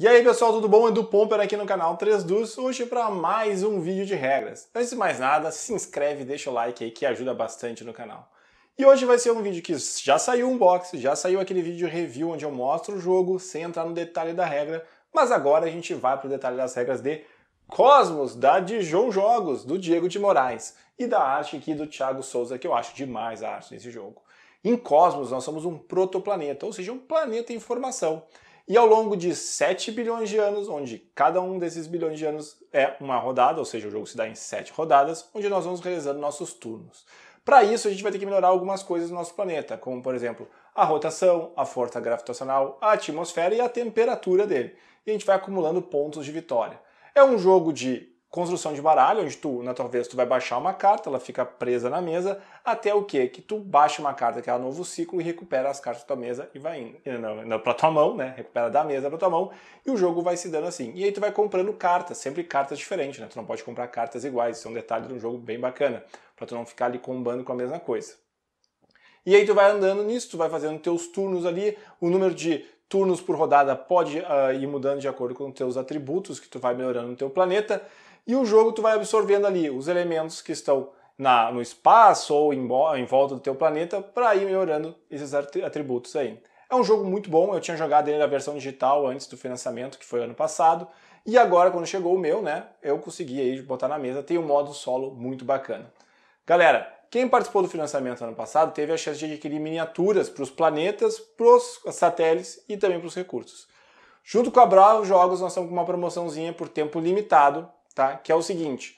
E aí pessoal, tudo bom? Edu Pomper aqui no canal 3 Dus, hoje para mais um vídeo de regras. Antes de mais nada, se inscreve e deixa o like aí que ajuda bastante no canal. E hoje vai ser um vídeo que já saiu um box, já saiu aquele vídeo review onde eu mostro o jogo sem entrar no detalhe da regra, mas agora a gente vai para o detalhe das regras de Cosmos, da Dijon Jogos, do Diego de Moraes, e da arte aqui do Thiago Souza, que eu acho demais a arte nesse jogo. Em Cosmos, nós somos um protoplaneta, ou seja, um planeta em formação. E ao longo de 7 bilhões de anos, onde cada um desses bilhões de anos é uma rodada, ou seja, o jogo se dá em 7 rodadas, onde nós vamos realizando nossos turnos. Para isso, a gente vai ter que melhorar algumas coisas no nosso planeta, como por exemplo a rotação, a força gravitacional, a atmosfera e a temperatura dele. E a gente vai acumulando pontos de vitória. É um jogo de Construção de baralho, onde tu, na tua vez, tu vai baixar uma carta, ela fica presa na mesa, até o quê? Que tu baixa uma carta, que é um novo ciclo, e recupera as cartas da tua mesa e vai indo. para tua mão, né? Recupera da mesa para tua mão, e o jogo vai se dando assim. E aí tu vai comprando cartas, sempre cartas diferentes, né? Tu não pode comprar cartas iguais, isso é um detalhe de um jogo bem bacana, para tu não ficar ali combando com a mesma coisa. E aí tu vai andando nisso, tu vai fazendo teus turnos ali, o número de turnos por rodada pode uh, ir mudando de acordo com os teus atributos que tu vai melhorando no teu planeta e o jogo tu vai absorvendo ali os elementos que estão na, no espaço ou em, em volta do teu planeta para ir melhorando esses atributos aí. É um jogo muito bom, eu tinha jogado ele na versão digital antes do financiamento, que foi ano passado, e agora quando chegou o meu, né, eu consegui aí botar na mesa, tem um modo solo muito bacana. Galera, quem participou do financiamento ano passado teve a chance de adquirir miniaturas para os planetas, para os satélites e também para os recursos. Junto com a Bravo Jogos, nós estamos com uma promoçãozinha por tempo limitado tá? Que é o seguinte,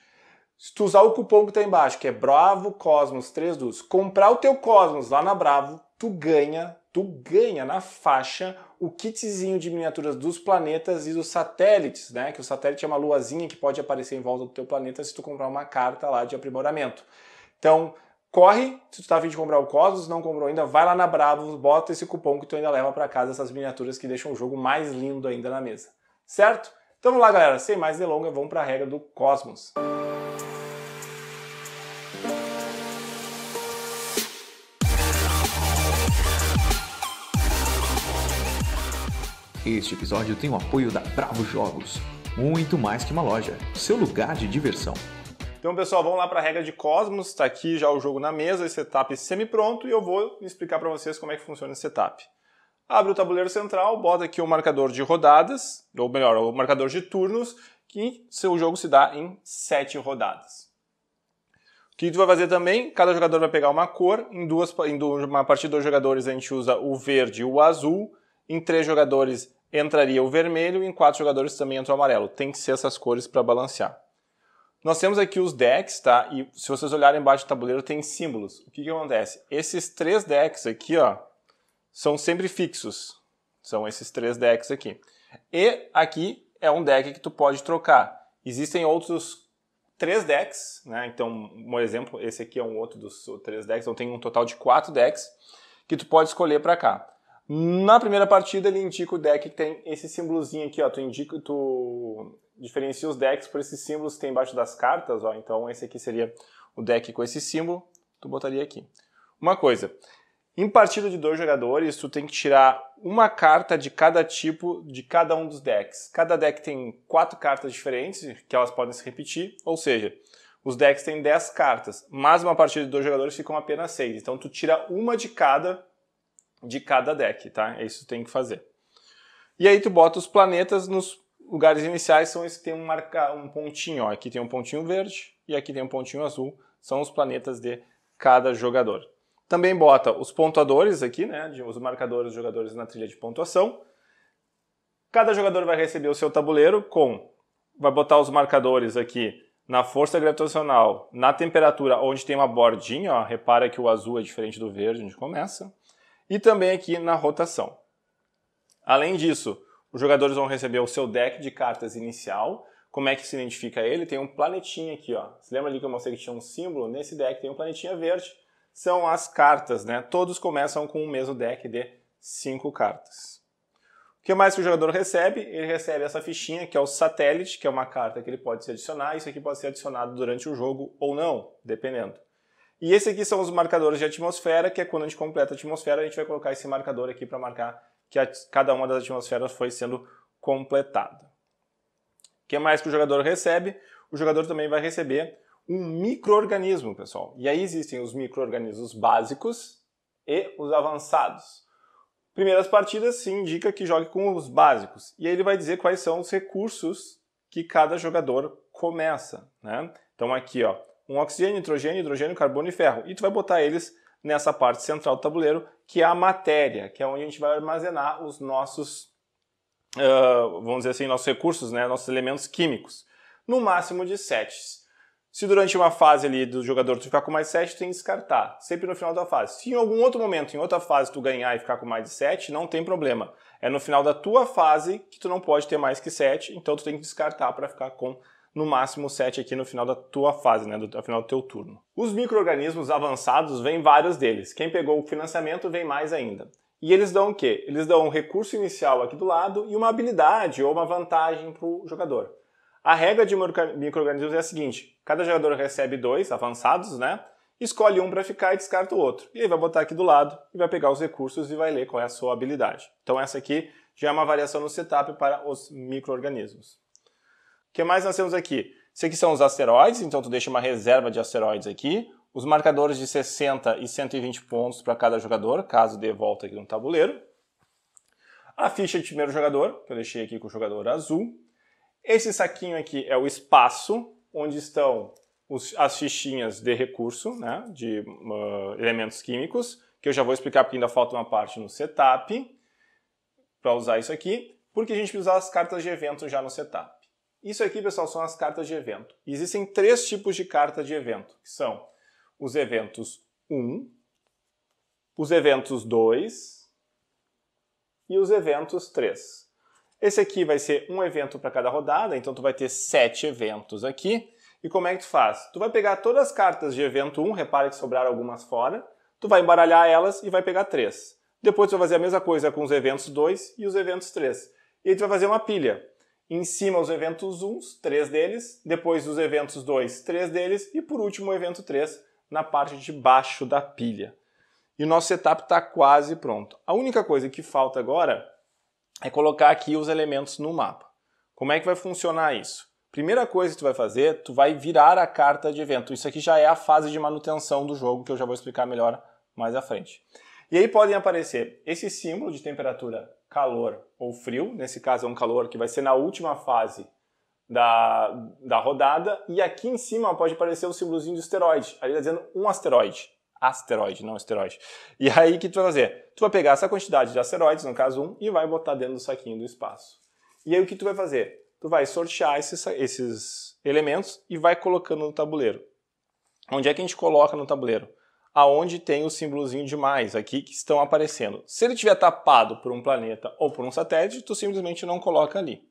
se tu usar o cupom que tá embaixo, que é Bravo Cosmos 3 comprar o teu Cosmos lá na Bravo, tu ganha, tu ganha na faixa o kitzinho de miniaturas dos planetas e dos satélites, né? Que o satélite é uma luazinha que pode aparecer em volta do teu planeta se tu comprar uma carta lá de aprimoramento. Então, corre, se tu tá afim de comprar o Cosmos, não comprou ainda, vai lá na Bravo, bota esse cupom que tu ainda leva para casa essas miniaturas que deixam o jogo mais lindo ainda na mesa. Certo? Então vamos lá, galera, sem mais delongas, vamos para a regra do cosmos. Este episódio tem o apoio da Bravo Jogos, muito mais que uma loja, seu lugar de diversão. Então, pessoal, vamos lá para a regra de Cosmos. Está aqui já o jogo na mesa, esse setup semi-pronto, e eu vou explicar para vocês como é que funciona esse setup abre o tabuleiro central, bota aqui o marcador de rodadas, ou melhor, o marcador de turnos, que seu jogo se dá em sete rodadas. O que tu vai fazer também, cada jogador vai pegar uma cor, em duas em uma parte de dois jogadores a gente usa o verde e o azul, em três jogadores entraria o vermelho e em quatro jogadores também entra o amarelo. Tem que ser essas cores para balancear. Nós temos aqui os decks, tá? E se vocês olharem embaixo do tabuleiro tem símbolos. O que, que acontece? Esses três decks aqui, ó, são sempre fixos. São esses três decks aqui. E aqui é um deck que tu pode trocar. Existem outros três decks, né? Então, um exemplo, esse aqui é um outro dos três decks. Então tem um total de quatro decks que tu pode escolher para cá. Na primeira partida ele indica o deck que tem esse símbolozinho aqui, ó. Tu indica, tu diferencia os decks por esses símbolos que tem embaixo das cartas, ó. Então esse aqui seria o deck com esse símbolo. Tu botaria aqui. Uma coisa, em partida de dois jogadores, tu tem que tirar uma carta de cada tipo de cada um dos decks. Cada deck tem quatro cartas diferentes, que elas podem se repetir, ou seja, os decks têm dez cartas, mas uma partida de dois jogadores ficam apenas seis. Então tu tira uma de cada de cada deck, tá? É isso que tu tem que fazer. E aí tu bota os planetas nos lugares iniciais, são esses que tem um, marca, um pontinho, ó. aqui tem um pontinho verde e aqui tem um pontinho azul, são os planetas de cada jogador. Também bota os pontuadores aqui, né, os marcadores dos jogadores na trilha de pontuação. Cada jogador vai receber o seu tabuleiro com vai botar os marcadores aqui na força gravitacional, na temperatura, onde tem uma bordinha, ó, repara que o azul é diferente do verde onde começa, e também aqui na rotação. Além disso, os jogadores vão receber o seu deck de cartas inicial. Como é que se identifica ele? Tem um planetinha aqui, ó. Você lembra ali que eu mostrei que tinha um símbolo? Nesse deck tem um planetinha verde são as cartas, né? Todos começam com o mesmo deck de cinco cartas. O que mais que o jogador recebe? Ele recebe essa fichinha, que é o satélite, que é uma carta que ele pode se adicionar. Isso aqui pode ser adicionado durante o jogo ou não, dependendo. E esse aqui são os marcadores de atmosfera, que é quando a gente completa a atmosfera, a gente vai colocar esse marcador aqui para marcar que cada uma das atmosferas foi sendo completada. O que mais que o jogador recebe? O jogador também vai receber um microorganismo, pessoal. E aí existem os microorganismos básicos e os avançados. Primeiras partidas se indica que jogue com os básicos. E aí ele vai dizer quais são os recursos que cada jogador começa, né? Então aqui, ó, um oxigênio, nitrogênio, hidrogênio, carbono e ferro. E tu vai botar eles nessa parte central do tabuleiro, que é a matéria, que é onde a gente vai armazenar os nossos, uh, vamos dizer assim, nossos recursos, né? Nossos elementos químicos. No máximo de sets. Se durante uma fase ali do jogador tu ficar com mais 7, tem que descartar. Sempre no final da fase. Se em algum outro momento, em outra fase, tu ganhar e ficar com mais de 7, não tem problema. É no final da tua fase que tu não pode ter mais que 7, então tu tem que descartar para ficar com no máximo 7 aqui no final da tua fase, né, no final do teu turno. Os micro-organismos avançados vêm vários deles. Quem pegou o financiamento vem mais ainda. E eles dão o quê? Eles dão um recurso inicial aqui do lado e uma habilidade ou uma vantagem para o jogador. A regra de micro-organismos é a seguinte: Cada jogador recebe dois avançados, né? Escolhe um para ficar e descarta o outro. E aí vai botar aqui do lado e vai pegar os recursos e vai ler qual é a sua habilidade. Então essa aqui já é uma variação no setup para os micro-organismos. O que mais nós temos aqui? Isso aqui são os asteroides, então tu deixa uma reserva de asteroides aqui. Os marcadores de 60 e 120 pontos para cada jogador, caso dê volta aqui no tabuleiro. A ficha de primeiro jogador, que eu deixei aqui com o jogador azul. Esse saquinho aqui é o espaço, onde estão os, as fichinhas de recurso, né, de uh, elementos químicos, que eu já vou explicar porque ainda falta uma parte no setup, para usar isso aqui, porque a gente precisa usar as cartas de evento já no setup. Isso aqui, pessoal, são as cartas de evento. Existem três tipos de carta de evento, que são os eventos 1, os eventos 2 e os eventos 3. Esse aqui vai ser um evento para cada rodada, então tu vai ter sete eventos aqui. E como é que tu faz? Tu vai pegar todas as cartas de evento 1, repare que sobraram algumas fora, tu vai embaralhar elas e vai pegar três. Depois tu vai fazer a mesma coisa com os eventos 2 e os eventos 3. E aí tu vai fazer uma pilha. Em cima os eventos 1, três deles, depois os eventos 2, três deles, e por último o evento 3 na parte de baixo da pilha. E o nosso setup está quase pronto. A única coisa que falta agora é colocar aqui os elementos no mapa. Como é que vai funcionar isso? Primeira coisa que tu vai fazer, tu vai virar a carta de evento. Isso aqui já é a fase de manutenção do jogo, que eu já vou explicar melhor mais à frente. E aí podem aparecer esse símbolo de temperatura, calor ou frio, nesse caso é um calor que vai ser na última fase da, da rodada, e aqui em cima pode aparecer o símbolozinho do esteroide, ali está dizendo um asteroide asteroide, não asteroide. E aí o que tu vai fazer? Tu vai pegar essa quantidade de asteroides, no caso um, e vai botar dentro do saquinho do espaço. E aí o que tu vai fazer? Tu vai sortear esses, esses elementos e vai colocando no tabuleiro. Onde é que a gente coloca no tabuleiro? Aonde tem o símbolozinho de mais aqui que estão aparecendo. Se ele estiver tapado por um planeta ou por um satélite, tu simplesmente não coloca ali.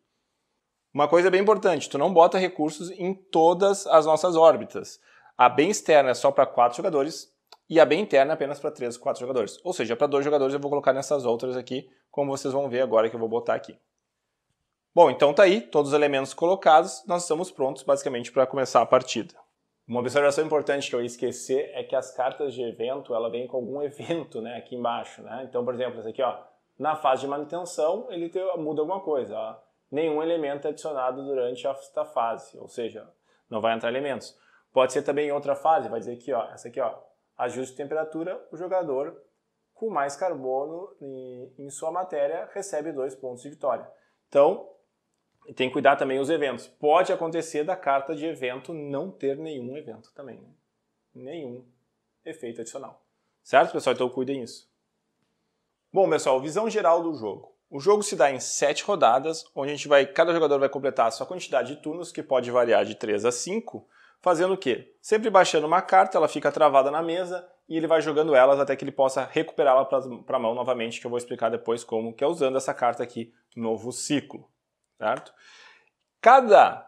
Uma coisa bem importante, tu não bota recursos em todas as nossas órbitas. A bem externa é só para quatro jogadores, e a bem interna é apenas para 3, 4 jogadores. Ou seja, para dois jogadores eu vou colocar nessas outras aqui, como vocês vão ver agora que eu vou botar aqui. Bom, então tá aí, todos os elementos colocados, nós estamos prontos basicamente para começar a partida. Uma observação importante que eu ia esquecer é que as cartas de evento, ela vem com algum evento, né, aqui embaixo, né? Então, por exemplo, essa aqui, ó, na fase de manutenção, ele te, muda alguma coisa, ó. Nenhum elemento é adicionado durante esta fase, ou seja, não vai entrar elementos. Pode ser também em outra fase, vai dizer aqui, ó, essa aqui, ó, ajuste de temperatura, o jogador com mais carbono em, em sua matéria recebe dois pontos de vitória. Então, tem que cuidar também os eventos. Pode acontecer da carta de evento não ter nenhum evento também, né? nenhum efeito adicional. Certo, pessoal? Então cuidem isso. Bom, pessoal, visão geral do jogo. O jogo se dá em sete rodadas, onde a gente vai, cada jogador vai completar a sua quantidade de turnos, que pode variar de 3 a 5, fazendo o quê? Sempre baixando uma carta, ela fica travada na mesa e ele vai jogando elas até que ele possa recuperá-la para a mão novamente, que eu vou explicar depois como, que é usando essa carta aqui, Novo Ciclo, certo? Cada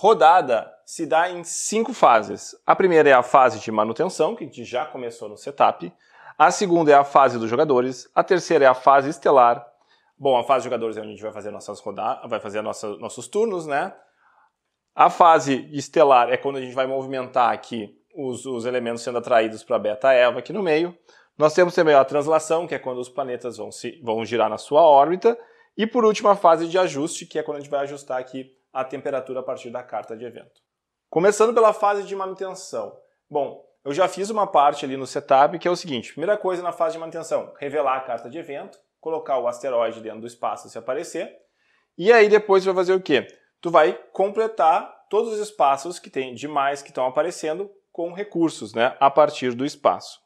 rodada se dá em cinco fases. A primeira é a fase de manutenção, que a gente já começou no setup. A segunda é a fase dos jogadores. A terceira é a fase estelar. Bom, a fase de jogadores é onde a gente vai fazer nossas rodadas, vai fazer nossa, nossos turnos, né? A fase estelar é quando a gente vai movimentar aqui os, os elementos sendo atraídos para beta Eva aqui no meio. Nós temos também a translação, que é quando os planetas vão, se, vão girar na sua órbita. E por último, a fase de ajuste, que é quando a gente vai ajustar aqui a temperatura a partir da carta de evento. Começando pela fase de manutenção. Bom, eu já fiz uma parte ali no setup que é o seguinte: primeira coisa na fase de manutenção, revelar a carta de evento, colocar o asteroide dentro do espaço se aparecer. E aí depois vai fazer o quê? tu vai completar todos os espaços que tem demais que estão aparecendo com recursos, né, a partir do espaço.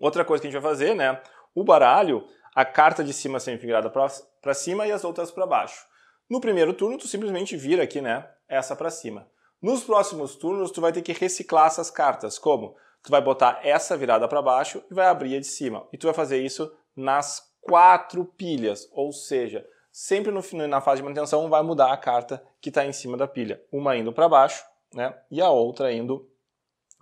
Outra coisa que a gente vai fazer, né, o baralho, a carta de cima sempre virada para cima e as outras para baixo. No primeiro turno, tu simplesmente vira aqui, né, essa para cima. Nos próximos turnos, tu vai ter que reciclar essas cartas, como tu vai botar essa virada para baixo e vai abrir a de cima. E tu vai fazer isso nas quatro pilhas, ou seja, sempre no, na fase de manutenção vai mudar a carta que está em cima da pilha. Uma indo para baixo né, e a outra indo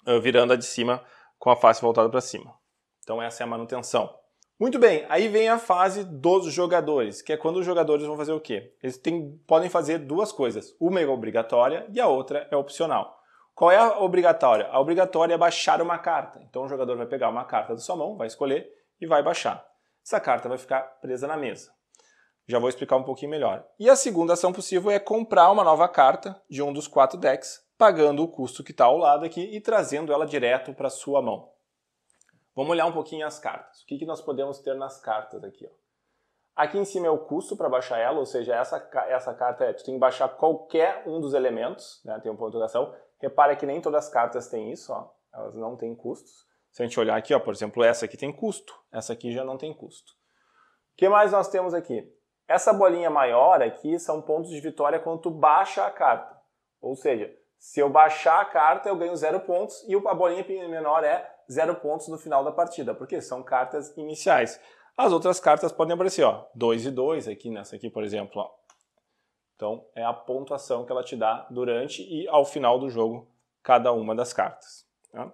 uh, virando a de cima com a face voltada para cima. Então essa é a manutenção. Muito bem, aí vem a fase dos jogadores, que é quando os jogadores vão fazer o quê? Eles podem fazer duas coisas. Uma é obrigatória e a outra é opcional. Qual é a obrigatória? A obrigatória é baixar uma carta. Então o jogador vai pegar uma carta da sua mão, vai escolher e vai baixar. Essa carta vai ficar presa na mesa. Já vou explicar um pouquinho melhor. E a segunda ação possível é comprar uma nova carta de um dos quatro decks, pagando o custo que está ao lado aqui e trazendo ela direto para sua mão. Vamos olhar um pouquinho as cartas. O que, que nós podemos ter nas cartas aqui? Ó. Aqui em cima é o custo para baixar ela, ou seja, essa, essa carta é, tu tem que baixar qualquer um dos elementos, né, tem um ponto de ação. Repara que nem todas as cartas têm isso, ó, elas não têm custos. Se a gente olhar aqui, ó, por exemplo, essa aqui tem custo, essa aqui já não tem custo. O que mais nós temos aqui? Essa bolinha maior aqui são pontos de vitória quando tu baixa a carta. Ou seja, se eu baixar a carta, eu ganho zero pontos e a bolinha menor é zero pontos no final da partida, porque são cartas iniciais. As outras cartas podem aparecer, ó, 2 e 2 aqui nessa aqui, por exemplo, ó. Então, é a pontuação que ela te dá durante e ao final do jogo, cada uma das cartas. Tá?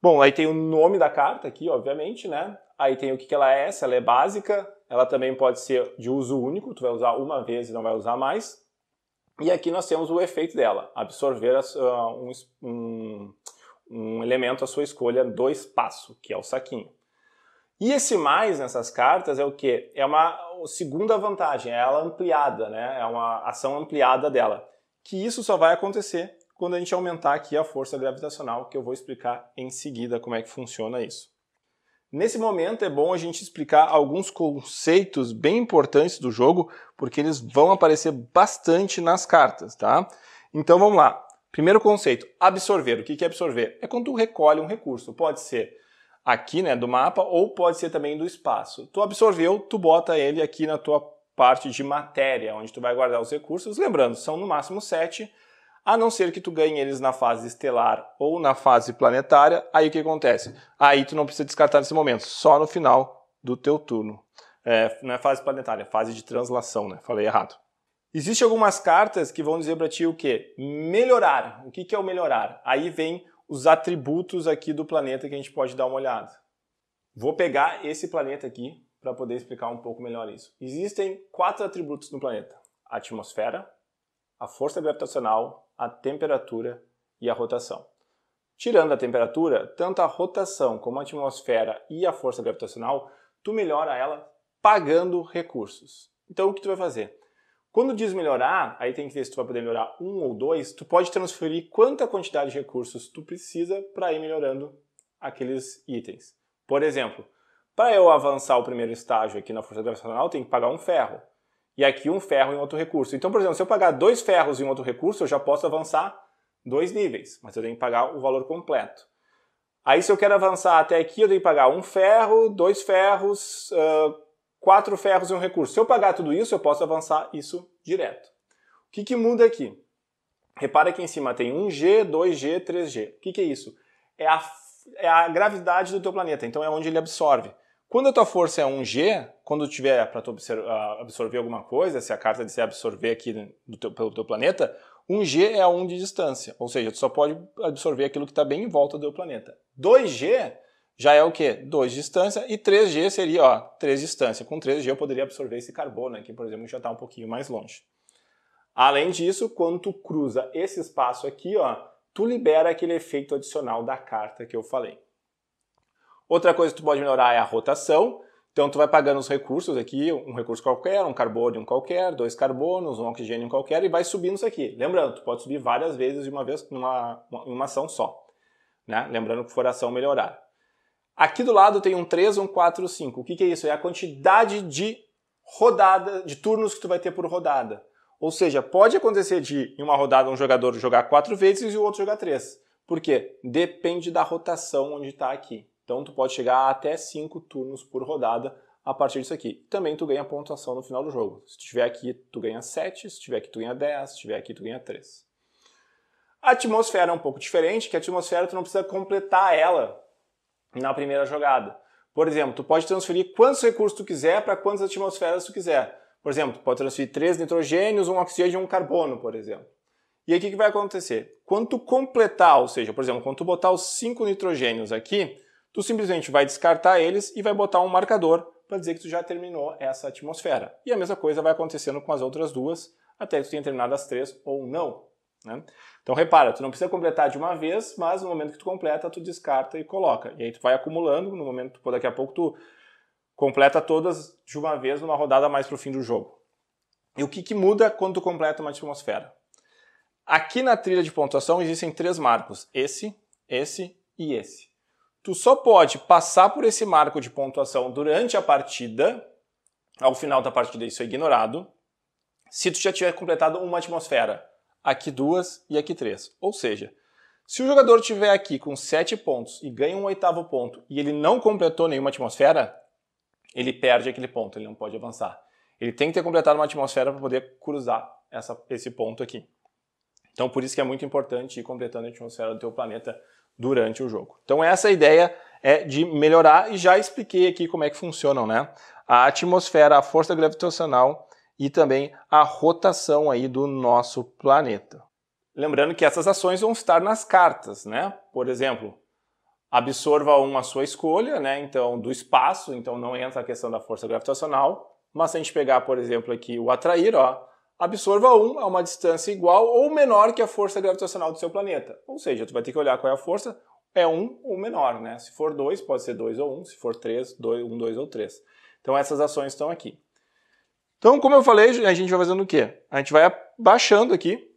Bom, aí tem o nome da carta aqui, obviamente, né? Aí tem o que, que ela é, se ela é básica, ela também pode ser de uso único, tu vai usar uma vez e não vai usar mais. E aqui nós temos o efeito dela, absorver uh, um, um, um elemento à sua escolha do espaço, que é o saquinho. E esse mais nessas cartas é o que? É uma segunda vantagem, é ela ampliada, né? É uma ação ampliada dela. Que isso só vai acontecer quando a gente aumentar aqui a força gravitacional, que eu vou explicar em seguida como é que funciona isso. Nesse momento é bom a gente explicar alguns conceitos bem importantes do jogo, porque eles vão aparecer bastante nas cartas, tá? Então vamos lá. Primeiro conceito, absorver. O que é absorver? É quando tu recolhe um recurso. Pode ser aqui, né, do mapa, ou pode ser também do espaço. Tu absorveu, tu bota ele aqui na tua parte de matéria, onde tu vai guardar os recursos. Lembrando, são no máximo sete a não ser que tu ganhe eles na fase estelar ou na fase planetária, aí o que acontece? Aí tu não precisa descartar nesse momento, só no final do teu turno. É, não é fase planetária, é fase de translação, né? Falei errado. Existem algumas cartas que vão dizer para ti o quê? Melhorar. O que, que é o melhorar? Aí vem os atributos aqui do planeta que a gente pode dar uma olhada. Vou pegar esse planeta aqui para poder explicar um pouco melhor isso. Existem quatro atributos no planeta: a atmosfera, a força gravitacional, a temperatura e a rotação. Tirando a temperatura, tanto a rotação como a atmosfera e a força gravitacional, tu melhora ela pagando recursos. Então o que tu vai fazer? Quando diz melhorar, aí tem que ver se tu vai poder melhorar um ou dois, tu pode transferir quanta quantidade de recursos tu precisa para ir melhorando aqueles itens. Por exemplo, para eu avançar o primeiro estágio aqui na força gravitacional, tem que pagar um ferro e aqui um ferro em outro recurso. Então, por exemplo, se eu pagar dois ferros em outro recurso, eu já posso avançar dois níveis, mas eu tenho que pagar o valor completo. Aí, se eu quero avançar até aqui, eu tenho que pagar um ferro, dois ferros, uh, quatro ferros e um recurso. Se eu pagar tudo isso, eu posso avançar isso direto. O que, que muda aqui? Repara que em cima tem 1G, 2G, 3G. O que, que é isso? É a, é a gravidade do teu planeta, então é onde ele absorve. Quando a tua força é 1G, quando tiver para tu absorver alguma coisa, se a carta disser absorver aqui teu, pelo teu planeta, 1G é 1 de distância, ou seja, tu só pode absorver aquilo que está bem em volta do teu planeta. 2G já é o quê? 2 de distância e 3G seria, ó, 3 de distância. Com 3G eu poderia absorver esse carbono aqui, por exemplo, já está um pouquinho mais longe. Além disso, quando tu cruza esse espaço aqui, ó, tu libera aquele efeito adicional da carta que eu falei. Outra coisa que tu pode melhorar é a rotação. Então tu vai pagando os recursos aqui, um recurso qualquer, um carbônio qualquer, dois carbonos, um oxigênio qualquer e vai subindo isso aqui. Lembrando, tu pode subir várias vezes de uma vez em uma, uma ação só. Né? Lembrando que for ação melhorar. Aqui do lado tem um 3, um 4, 5. O que, que é isso? É a quantidade de rodada, de turnos que tu vai ter por rodada. Ou seja, pode acontecer de em uma rodada um jogador jogar quatro vezes e o outro jogar três. Por quê? Depende da rotação onde está aqui. Então tu pode chegar até 5 turnos por rodada a partir disso aqui. Também tu ganha pontuação no final do jogo. Se tiver aqui, tu ganha 7, se tiver aqui, tu ganha 10, se tiver aqui, tu ganha 3. A atmosfera é um pouco diferente, que a atmosfera tu não precisa completar ela na primeira jogada. Por exemplo, tu pode transferir quantos recursos tu quiser para quantas atmosferas tu quiser. Por exemplo, tu pode transferir três nitrogênios, um oxigênio e um carbono, por exemplo. E aí o que, que vai acontecer? Quando tu completar, ou seja, por exemplo, quando tu botar os cinco nitrogênios aqui, tu simplesmente vai descartar eles e vai botar um marcador para dizer que tu já terminou essa atmosfera. E a mesma coisa vai acontecendo com as outras duas, até que tu tenha terminado as três ou não. Né? Então repara, tu não precisa completar de uma vez, mas no momento que tu completa, tu descarta e coloca. E aí tu vai acumulando, no momento, pô, daqui a pouco tu completa todas de uma vez numa rodada mais para o fim do jogo. E o que, que muda quando tu completa uma atmosfera? Aqui na trilha de pontuação existem três marcos, esse, esse e esse tu só pode passar por esse marco de pontuação durante a partida, ao final da partida isso é ignorado, se tu já tiver completado uma atmosfera, aqui duas e aqui três. Ou seja, se o jogador tiver aqui com sete pontos e ganha um oitavo ponto e ele não completou nenhuma atmosfera, ele perde aquele ponto, ele não pode avançar. Ele tem que ter completado uma atmosfera para poder cruzar essa, esse ponto aqui. Então, por isso que é muito importante ir completando a atmosfera do teu planeta durante o jogo. Então essa ideia é de melhorar e já expliquei aqui como é que funcionam, né? A atmosfera, a força gravitacional e também a rotação aí do nosso planeta. Lembrando que essas ações vão estar nas cartas, né? Por exemplo, absorva um à sua escolha, né? Então, do espaço, então não entra a questão da força gravitacional. Mas se a gente pegar, por exemplo, aqui o atrair, ó, absorva um a uma distância igual ou menor que a força gravitacional do seu planeta. Ou seja, tu vai ter que olhar qual é a força, é um ou menor, né? Se for dois pode ser dois ou um, se for três dois um dois ou três. Então essas ações estão aqui. Então, como eu falei, a gente vai fazendo o quê? A gente vai baixando aqui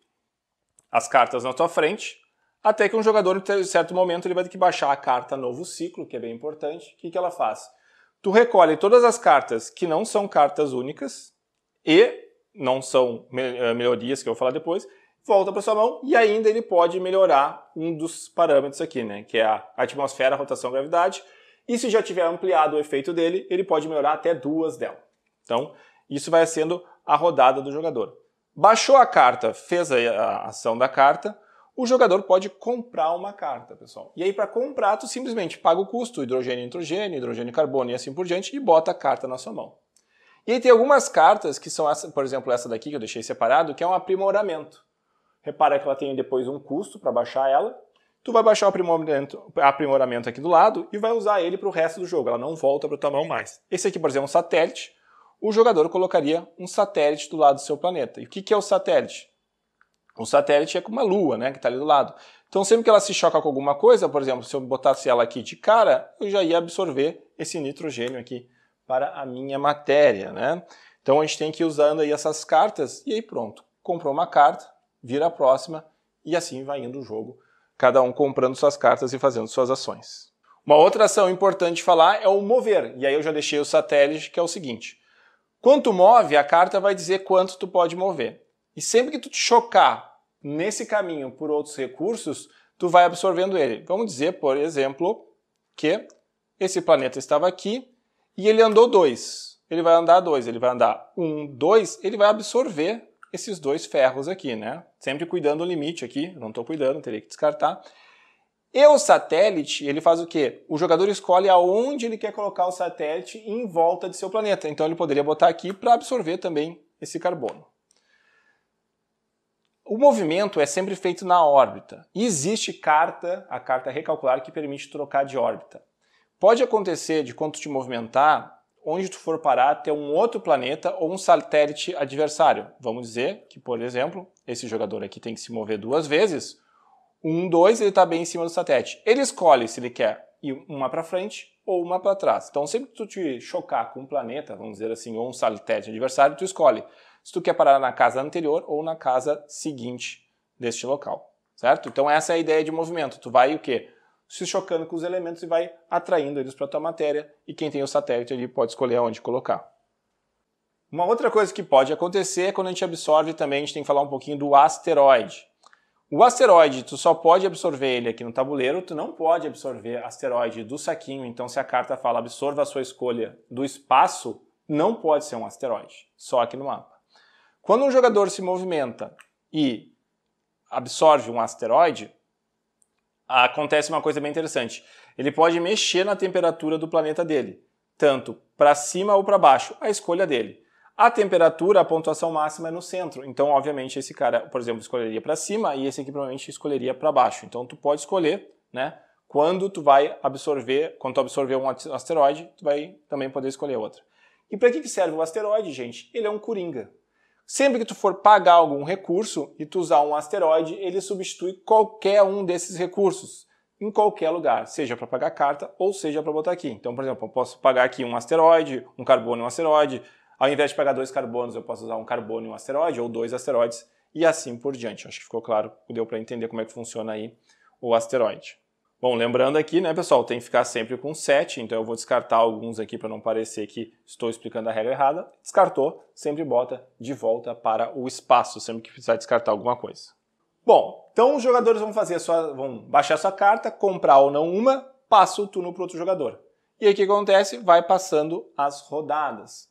as cartas na tua frente, até que um jogador, em certo momento, ele vai ter que baixar a carta Novo Ciclo, que é bem importante. O que, que ela faz? Tu recolhe todas as cartas que não são cartas únicas e não são eh, melhorias que eu vou falar depois, volta para sua mão e ainda ele pode melhorar um dos parâmetros aqui, né, que é a atmosfera, a rotação, a gravidade. E se já tiver ampliado o efeito dele, ele pode melhorar até duas dela. Então, isso vai sendo a rodada do jogador. Baixou a carta, fez a ação da carta, o jogador pode comprar uma carta, pessoal. E aí, para comprar, tu simplesmente paga o custo, hidrogênio, nitrogênio, hidrogênio, carbono e assim por diante, e bota a carta na sua mão. E aí tem algumas cartas que são, essa, por exemplo, essa daqui que eu deixei separado, que é um aprimoramento. Repara que ela tem depois um custo para baixar ela. Tu vai baixar o aprimoramento, aprimoramento aqui do lado e vai usar ele para o resto do jogo. Ela não volta para tua mão mais. Esse aqui, por exemplo, é um satélite. O jogador colocaria um satélite do lado do seu planeta. E o que, que é o satélite? O satélite é como uma lua, né, que está ali do lado. Então, sempre que ela se choca com alguma coisa, por exemplo, se eu botasse ela aqui de cara, eu já ia absorver esse nitrogênio aqui para a minha matéria, né? Então a gente tem que ir usando aí essas cartas e aí pronto, comprou uma carta, vira a próxima e assim vai indo o jogo, cada um comprando suas cartas e fazendo suas ações. Uma outra ação importante falar é o mover, e aí eu já deixei o satélite, que é o seguinte: quanto move, a carta vai dizer quanto tu pode mover. E sempre que tu te chocar nesse caminho por outros recursos, tu vai absorvendo ele. Vamos dizer, por exemplo, que esse planeta estava aqui e ele andou dois. Ele vai andar dois, ele vai andar um, dois, ele vai absorver esses dois ferros aqui, né? Sempre cuidando do limite aqui, não estou cuidando, teria que descartar. E o satélite, ele faz o quê? O jogador escolhe aonde ele quer colocar o satélite em volta de seu planeta. Então ele poderia botar aqui para absorver também esse carbono. O movimento é sempre feito na órbita. existe carta, a carta recalcular, que permite trocar de órbita. Pode acontecer de quando tu te movimentar, onde tu for parar, ter um outro planeta ou um satélite adversário. Vamos dizer que, por exemplo, esse jogador aqui tem que se mover duas vezes. Um, dois, ele está bem em cima do satélite. Ele escolhe se ele quer ir uma para frente ou uma para trás. Então, sempre que tu te chocar com um planeta, vamos dizer assim, ou um satélite adversário, tu escolhe se tu quer parar na casa anterior ou na casa seguinte deste local, certo? Então, essa é a ideia de movimento. Tu vai o quê? se chocando com os elementos e vai atraindo eles para a tua matéria e quem tem o satélite ali pode escolher aonde colocar. Uma outra coisa que pode acontecer é quando a gente absorve também, a gente tem que falar um pouquinho do asteroide. O asteroide, tu só pode absorver ele aqui no tabuleiro, tu não pode absorver asteroide do saquinho, então se a carta fala absorva a sua escolha do espaço, não pode ser um asteroide, só aqui no mapa. Quando um jogador se movimenta e absorve um asteroide, acontece uma coisa bem interessante. Ele pode mexer na temperatura do planeta dele, tanto para cima ou para baixo, a escolha dele. A temperatura, a pontuação máxima é no centro. Então, obviamente, esse cara, por exemplo, escolheria para cima e esse aqui provavelmente escolheria para baixo. Então, tu pode escolher, né? Quando tu vai absorver, quando tu absorver um asteroide, tu vai também poder escolher outra. E para que serve o asteroide, gente? Ele é um coringa. Sempre que tu for pagar algum recurso e tu usar um asteroide, ele substitui qualquer um desses recursos em qualquer lugar, seja para pagar carta ou seja para botar aqui. Então, por exemplo, eu posso pagar aqui um asteroide, um carbono e um asteroide. Ao invés de pagar dois carbonos, eu posso usar um carbono e um asteroide ou dois asteroides e assim por diante. Acho que ficou claro, deu para entender como é que funciona aí o asteroide. Bom, lembrando aqui, né, pessoal, tem que ficar sempre com 7, então eu vou descartar alguns aqui para não parecer que estou explicando a regra errada. Descartou, sempre bota de volta para o espaço, sempre que precisar descartar alguma coisa. Bom, então os jogadores vão fazer sua, vão baixar sua carta, comprar ou não uma, passa o turno para outro jogador. E aí o que acontece? Vai passando as rodadas.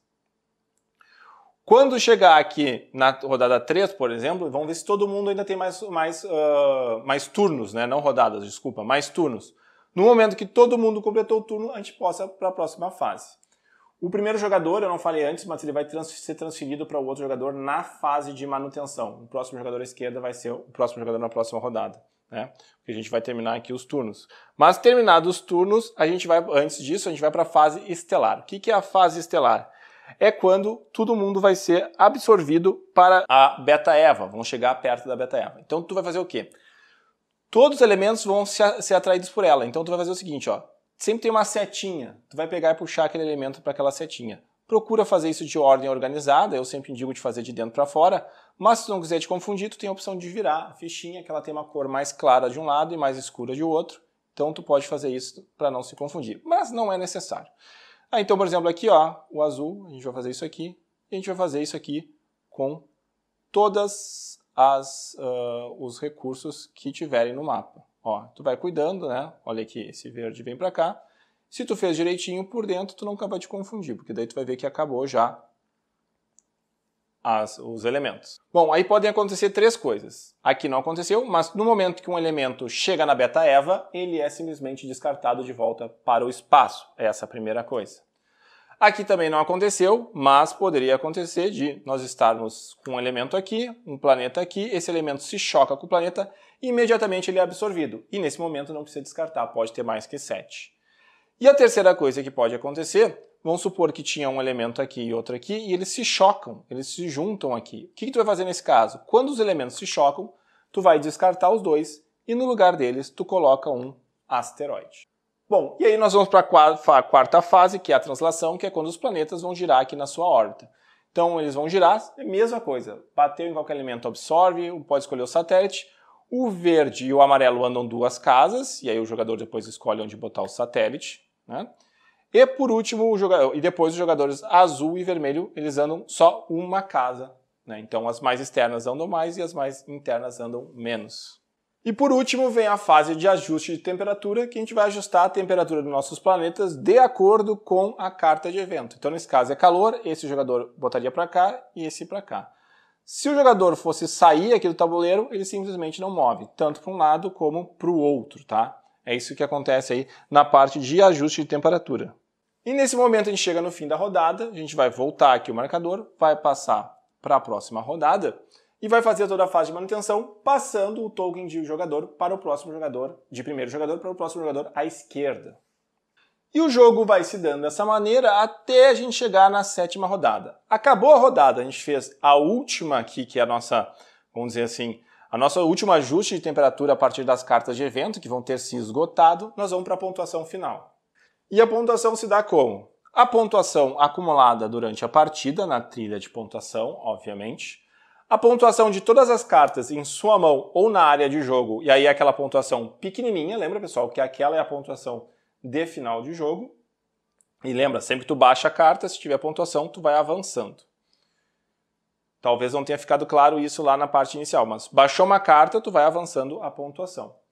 Quando chegar aqui na rodada 3, por exemplo, vamos ver se todo mundo ainda tem mais, mais, uh, mais turnos, né? Não rodadas, desculpa, mais turnos. No momento que todo mundo completou o turno, a gente possa para a próxima fase. O primeiro jogador, eu não falei antes, mas ele vai trans ser transferido para o outro jogador na fase de manutenção. O próximo jogador à esquerda vai ser o próximo jogador na próxima rodada. Né? Porque a gente vai terminar aqui os turnos. Mas terminados os turnos, a gente vai antes disso a gente vai para a fase estelar. O que, que é a fase estelar? é quando todo mundo vai ser absorvido para a beta-eva, vão chegar perto da beta-eva. Então tu vai fazer o quê? Todos os elementos vão ser atraídos por ela. Então tu vai fazer o seguinte, ó, sempre tem uma setinha, tu vai pegar e puxar aquele elemento para aquela setinha. Procura fazer isso de ordem organizada, eu sempre indico de fazer de dentro para fora, mas se tu não quiser te confundir, tu tem a opção de virar a fichinha, que ela tem uma cor mais clara de um lado e mais escura de outro, então tu pode fazer isso para não se confundir, mas não é necessário. Ah, então, por exemplo, aqui ó, o azul, a gente vai fazer isso aqui, e a gente vai fazer isso aqui com todas as uh, os recursos que tiverem no mapa. Ó, tu vai cuidando, né? Olha aqui, esse verde vem para cá. Se tu fez direitinho por dentro, tu não acaba te confundir, porque daí tu vai ver que acabou já as, os elementos. Bom, aí podem acontecer três coisas. Aqui não aconteceu, mas no momento que um elemento chega na beta eva, ele é simplesmente descartado de volta para o espaço. É essa é a primeira coisa. Aqui também não aconteceu, mas poderia acontecer de nós estarmos com um elemento aqui, um planeta aqui, esse elemento se choca com o planeta, e imediatamente ele é absorvido. E nesse momento não precisa descartar, pode ter mais que 7. E a terceira coisa que pode acontecer Vamos supor que tinha um elemento aqui e outro aqui, e eles se chocam, eles se juntam aqui. O que, que tu vai fazer nesse caso? Quando os elementos se chocam, tu vai descartar os dois e no lugar deles tu coloca um asteroide. Bom, e aí nós vamos para a quarta fase, que é a translação, que é quando os planetas vão girar aqui na sua órbita. Então eles vão girar, é a mesma coisa. Bateu em qualquer elemento, absorve, pode escolher o satélite. O verde e o amarelo andam duas casas, e aí o jogador depois escolhe onde botar o satélite. Né? E por último, o jogador, e depois os jogadores azul e vermelho, eles andam só uma casa. Né? Então as mais externas andam mais e as mais internas andam menos. E por último vem a fase de ajuste de temperatura, que a gente vai ajustar a temperatura dos nossos planetas de acordo com a carta de evento. Então nesse caso é calor, esse jogador botaria para cá e esse para cá. Se o jogador fosse sair aqui do tabuleiro, ele simplesmente não move, tanto para um lado como para o outro, tá? É isso que acontece aí na parte de ajuste de temperatura. E nesse momento a gente chega no fim da rodada, a gente vai voltar aqui o marcador, vai passar para a próxima rodada e vai fazer toda a fase de manutenção, passando o token de jogador para o próximo jogador, de primeiro jogador para o próximo jogador à esquerda. E o jogo vai se dando dessa maneira até a gente chegar na sétima rodada. Acabou a rodada, a gente fez a última aqui, que é a nossa, vamos dizer assim, a nossa última ajuste de temperatura a partir das cartas de evento, que vão ter se esgotado, nós vamos para a pontuação final. E a pontuação se dá como? A pontuação acumulada durante a partida, na trilha de pontuação, obviamente. A pontuação de todas as cartas em sua mão ou na área de jogo, e aí aquela pontuação pequenininha, lembra pessoal que aquela é a pontuação de final de jogo. E lembra, sempre tu baixa a carta, se tiver pontuação, tu vai avançando. Talvez não tenha ficado claro isso lá na parte inicial, mas baixou uma carta, tu vai avançando a pontuação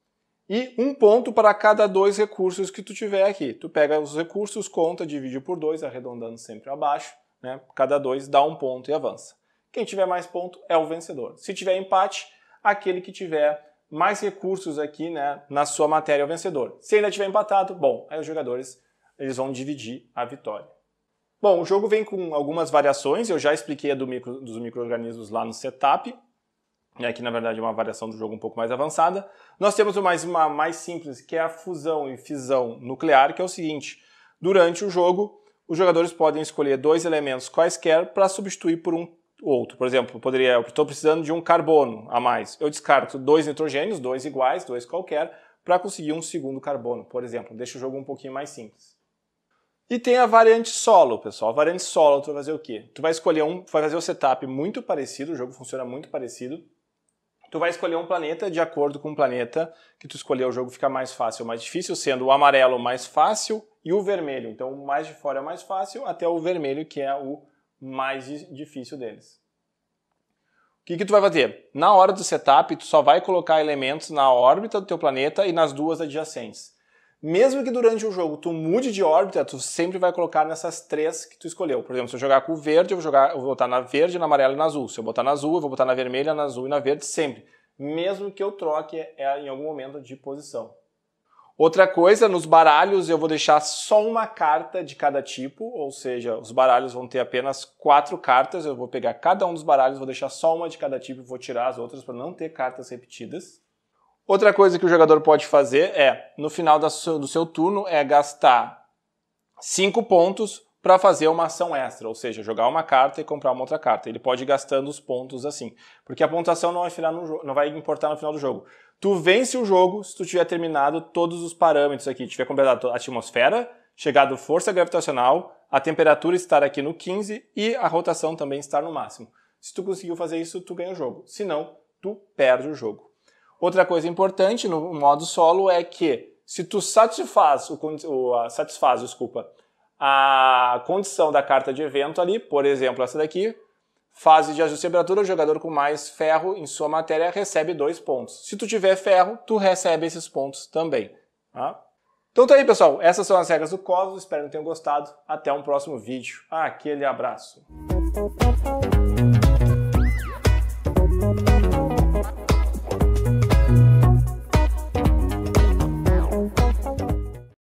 e um ponto para cada dois recursos que tu tiver aqui. Tu pega os recursos, conta, divide por dois, arredondando sempre abaixo, né? Cada dois dá um ponto e avança. Quem tiver mais ponto é o vencedor. Se tiver empate, aquele que tiver mais recursos aqui, né, na sua matéria é o vencedor. Se ainda tiver empatado, bom, aí os jogadores eles vão dividir a vitória. Bom, o jogo vem com algumas variações, eu já expliquei a do micro, dos micro-organismos lá no setup, né, e aqui na verdade é uma variação do jogo um pouco mais avançada. Nós temos mais uma mais simples, que é a fusão e fissão nuclear, que é o seguinte: durante o jogo, os jogadores podem escolher dois elementos quaisquer para substituir por um outro. Por exemplo, eu poderia, estou precisando de um carbono a mais. Eu descarto dois nitrogênios, dois iguais, dois qualquer, para conseguir um segundo carbono, por exemplo. Deixa o jogo um pouquinho mais simples. E tem a variante solo, pessoal. A variante solo, tu vai fazer o quê? Tu vai escolher um, vai fazer o um setup muito parecido, o jogo funciona muito parecido tu vai escolher um planeta de acordo com o planeta que tu escolher, o jogo fica mais fácil ou mais difícil, sendo o amarelo mais fácil e o vermelho. Então, o mais de fora é o mais fácil, até o vermelho, que é o mais difícil deles. O que, que tu vai fazer? Na hora do setup, tu só vai colocar elementos na órbita do teu planeta e nas duas adjacentes mesmo que durante o jogo tu mude de órbita, tu sempre vai colocar nessas três que tu escolheu. Por exemplo, se eu jogar com o verde, eu vou jogar, eu vou botar na verde, na amarela e na azul. Se eu botar na azul, eu vou botar na vermelha, na azul e na verde sempre, mesmo que eu troque é, em algum momento de posição. Outra coisa, nos baralhos eu vou deixar só uma carta de cada tipo, ou seja, os baralhos vão ter apenas quatro cartas. Eu vou pegar cada um dos baralhos, vou deixar só uma de cada tipo e vou tirar as outras para não ter cartas repetidas. Outra coisa que o jogador pode fazer é, no final do seu, turno, é gastar 5 pontos para fazer uma ação extra, ou seja, jogar uma carta e comprar uma outra carta. Ele pode ir gastando os pontos assim, porque a pontuação não vai, final no, não vai importar no final do jogo. Tu vence o jogo se tu tiver terminado todos os parâmetros aqui, tiver completado a atmosfera, chegado força gravitacional, a temperatura estar aqui no 15 e a rotação também estar no máximo. Se tu conseguiu fazer isso, tu ganha o jogo. Se não, tu perde o jogo. Outra coisa importante no modo solo é que se tu satisfaz, o, satisfaz desculpa, a condição da carta de evento ali, por exemplo, essa daqui, fase de ajuste de temperatura, o jogador com mais ferro em sua matéria recebe dois pontos. Se tu tiver ferro, tu recebe esses pontos também. Tá? Então tá aí, pessoal. Essas são as regras do Cosmos. Espero que tenham gostado. Até um próximo vídeo. Aquele abraço.